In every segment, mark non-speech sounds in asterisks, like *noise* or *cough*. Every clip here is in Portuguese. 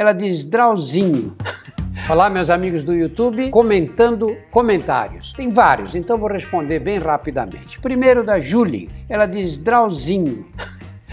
Ela diz Drauzinho. Olá, meus amigos do YouTube, comentando comentários. Tem vários, então vou responder bem rapidamente. Primeiro da Julie, ela diz Drauzinho.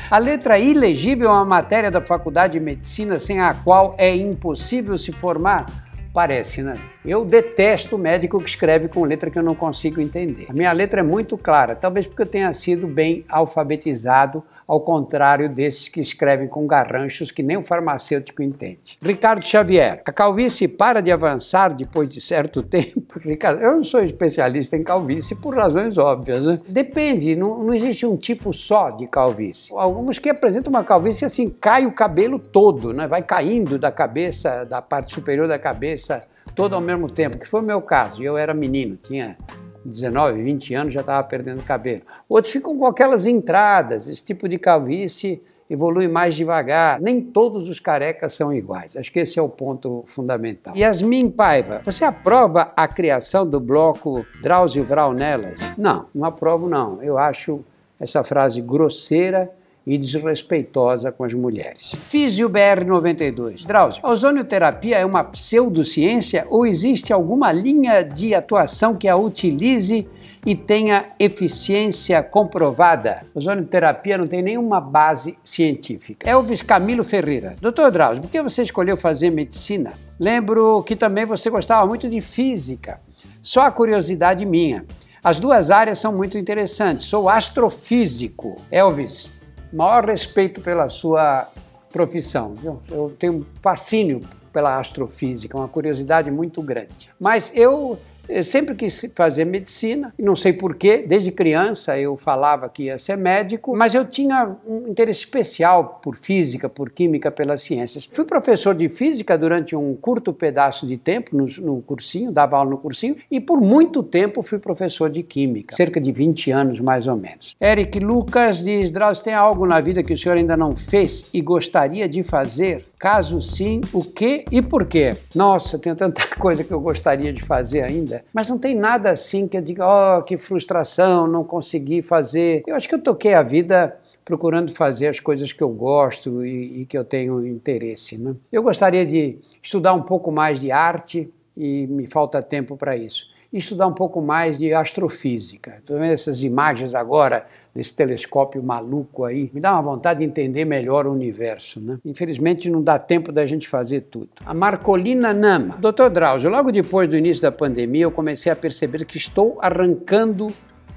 A letra ilegível é uma matéria da Faculdade de Medicina sem a qual é impossível se formar? Parece, né? Eu detesto o médico que escreve com letra que eu não consigo entender. A minha letra é muito clara, talvez porque eu tenha sido bem alfabetizado ao contrário desses que escrevem com garranchos que nem o farmacêutico entende. Ricardo Xavier, a calvície para de avançar depois de certo *laughs* tempo? Ricardo, eu não sou especialista em calvície por razões óbvias. Né? Depende, não, não existe um tipo só de calvície. Alguns que apresentam uma calvície assim, cai o cabelo todo, né? vai caindo da cabeça, da parte superior da cabeça, todo ao mesmo tempo, que foi o meu caso. Eu era menino, tinha 19, 20 anos já estava perdendo cabelo. Outros ficam com aquelas entradas, esse tipo de calvície evolui mais devagar. Nem todos os carecas são iguais. Acho que esse é o ponto fundamental. Yasmin Paiva, você aprova a criação do bloco Drauzio Vral Nelas? Não, não aprovo não. Eu acho essa frase grosseira e desrespeitosa com as mulheres. Físio BR92. Drauzio, a ozonioterapia é uma pseudociência ou existe alguma linha de atuação que a utilize e tenha eficiência comprovada. A Ozonioterapia não tem nenhuma base científica. Elvis Camilo Ferreira. Doutor Drauzio, por que você escolheu fazer medicina? Lembro que também você gostava muito de física. Só a curiosidade minha. As duas áreas são muito interessantes. Sou astrofísico. Elvis, maior respeito pela sua profissão. Viu? Eu tenho um fascínio pela astrofísica, uma curiosidade muito grande. Mas eu eu sempre quis fazer medicina, não sei porquê, desde criança eu falava que ia ser médico, mas eu tinha um interesse especial por física, por química, pelas ciências. Fui professor de física durante um curto pedaço de tempo no, no cursinho, dava aula no cursinho, e por muito tempo fui professor de química, cerca de 20 anos mais ou menos. Eric Lucas diz: Drauzio, tem algo na vida que o senhor ainda não fez e gostaria de fazer? Caso sim, o que e por quê? Nossa, tem tanta *laughs* coisa que eu gostaria de fazer ainda. Mas não tem nada assim que eu diga, ó, oh, que frustração, não consegui fazer. Eu acho que eu toquei a vida procurando fazer as coisas que eu gosto e, e que eu tenho interesse. Né? Eu gostaria de estudar um pouco mais de arte e me falta tempo para isso estudar um pouco mais de astrofísica. Estou vendo essas imagens agora desse telescópio maluco aí, me dá uma vontade de entender melhor o universo, né? Infelizmente não dá tempo da gente fazer tudo. A Marcolina Nama. Doutor Drauzio, logo depois do início da pandemia, eu comecei a perceber que estou arrancando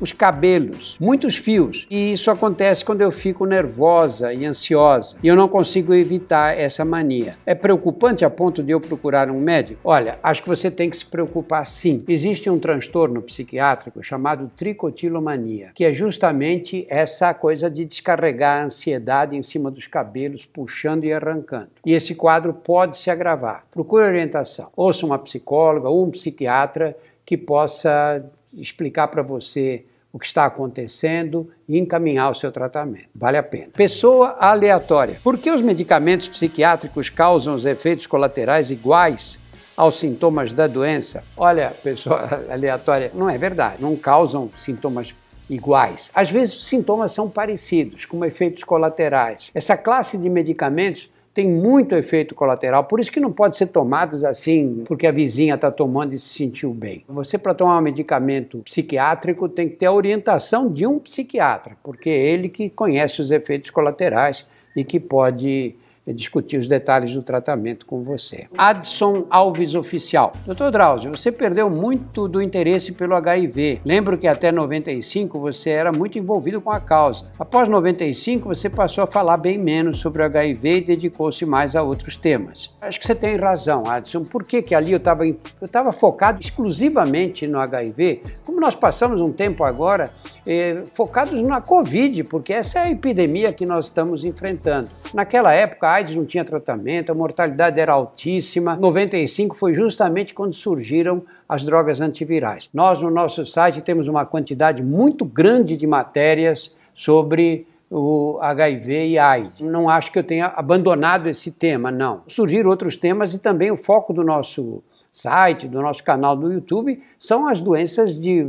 os cabelos, muitos fios. E isso acontece quando eu fico nervosa e ansiosa e eu não consigo evitar essa mania. É preocupante a ponto de eu procurar um médico? Olha, acho que você tem que se preocupar sim. Existe um transtorno psiquiátrico chamado tricotilomania, que é justamente essa coisa de descarregar a ansiedade em cima dos cabelos, puxando e arrancando. E esse quadro pode se agravar. Procure orientação. Ouça uma psicóloga ou um psiquiatra que possa explicar para você o que está acontecendo e encaminhar o seu tratamento. Vale a pena. Pessoa aleatória. Por que os medicamentos psiquiátricos causam os efeitos colaterais iguais aos sintomas da doença? Olha, pessoa *laughs* aleatória, não é verdade. Não causam sintomas iguais. Às vezes os sintomas são parecidos, com efeitos colaterais. Essa classe de medicamentos tem muito efeito colateral, por isso que não pode ser tomados assim porque a vizinha está tomando e se sentiu bem. Você, para tomar um medicamento psiquiátrico, tem que ter a orientação de um psiquiatra, porque é ele que conhece os efeitos colaterais e que pode discutir os detalhes do tratamento com você. Adson Alves Oficial. Dr. Drauzio, você perdeu muito do interesse pelo HIV. Lembro que até 95 você era muito envolvido com a causa. Após 95, você passou a falar bem menos sobre o HIV e dedicou-se mais a outros temas. Acho que você tem razão, Adson. Por que, que ali eu estava eu tava focado exclusivamente no HIV? Como nós passamos um tempo agora eh, focados na Covid, porque essa é a epidemia que nós estamos enfrentando. Naquela época, AIDS não tinha tratamento, a mortalidade era altíssima. 95 foi justamente quando surgiram as drogas antivirais. Nós, no nosso site, temos uma quantidade muito grande de matérias sobre o HIV e AIDS. Não acho que eu tenha abandonado esse tema, não. Surgiram outros temas e também o foco do nosso site, do nosso canal do YouTube, são as doenças de,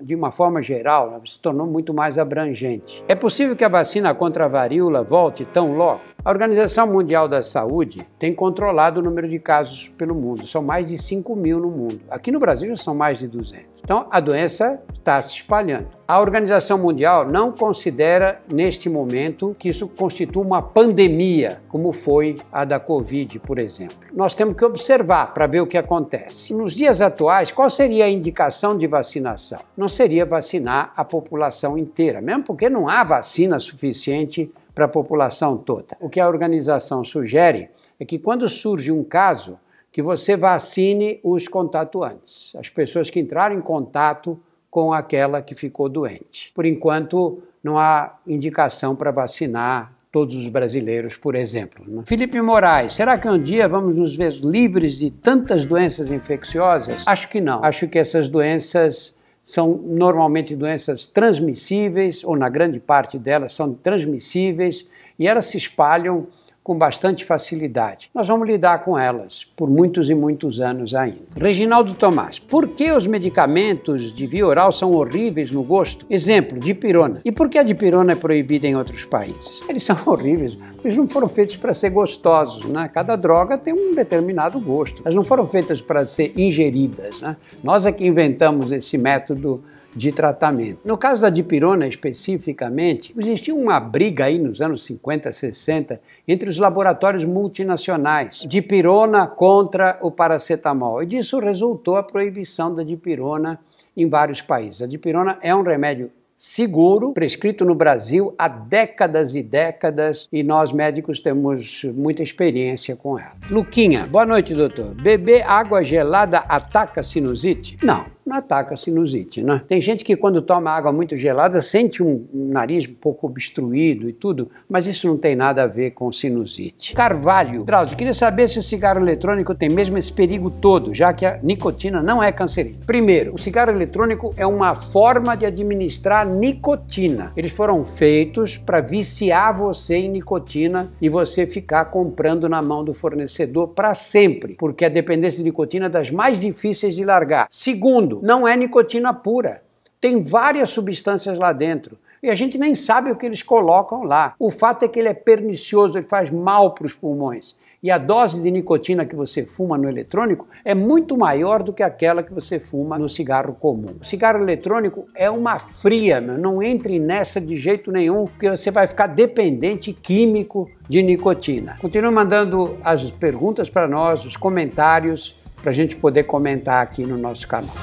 de uma forma geral, né? se tornou muito mais abrangente. É possível que a vacina contra a varíola volte tão logo? A Organização Mundial da Saúde tem controlado o número de casos pelo mundo, são mais de 5 mil no mundo. Aqui no Brasil já são mais de 200. Então a doença está se espalhando. A Organização Mundial não considera neste momento que isso constitua uma pandemia, como foi a da Covid, por exemplo. Nós temos que observar para ver o que acontece. Nos dias atuais, qual seria a indicação de vacinação? Não seria vacinar a população inteira, mesmo porque não há vacina suficiente para a população toda. O que a organização sugere é que quando surge um caso, que você vacine os contatuantes, as pessoas que entraram em contato com aquela que ficou doente. Por enquanto, não há indicação para vacinar todos os brasileiros, por exemplo. Né? Felipe Moraes, será que um dia vamos nos ver livres de tantas doenças infecciosas? Acho que não. Acho que essas doenças são normalmente doenças transmissíveis, ou na grande parte delas são transmissíveis, e elas se espalham com bastante facilidade. Nós vamos lidar com elas por muitos e muitos anos ainda. Reginaldo Tomás, por que os medicamentos de via oral são horríveis no gosto? Exemplo, dipirona. E por que a dipirona é proibida em outros países? Eles são *laughs* horríveis, eles não foram feitos para ser gostosos, né? Cada droga tem um determinado gosto. Elas não foram feitas para ser ingeridas, né? Nós é que inventamos esse método de tratamento. No caso da dipirona especificamente, existia uma briga aí nos anos 50, 60 entre os laboratórios multinacionais, dipirona contra o paracetamol, e disso resultou a proibição da dipirona em vários países. A dipirona é um remédio seguro, prescrito no Brasil há décadas e décadas e nós médicos temos muita experiência com ela. Luquinha, boa noite, doutor. Beber água gelada ataca sinusite? Não não ataca a sinusite, né? Tem gente que quando toma água muito gelada sente um, um nariz um pouco obstruído e tudo, mas isso não tem nada a ver com sinusite. Carvalho. Drauzio, queria saber se o cigarro eletrônico tem mesmo esse perigo todo, já que a nicotina não é cancerígena. Primeiro, o cigarro eletrônico é uma forma de administrar nicotina. Eles foram feitos para viciar você em nicotina e você ficar comprando na mão do fornecedor para sempre, porque a dependência de nicotina é das mais difíceis de largar. Segundo, não é nicotina pura. Tem várias substâncias lá dentro. E a gente nem sabe o que eles colocam lá. O fato é que ele é pernicioso, ele faz mal para os pulmões. E a dose de nicotina que você fuma no eletrônico é muito maior do que aquela que você fuma no cigarro comum. O cigarro eletrônico é uma fria, meu. não entre nessa de jeito nenhum, porque você vai ficar dependente químico de nicotina. Continue mandando as perguntas para nós, os comentários, para a gente poder comentar aqui no nosso canal.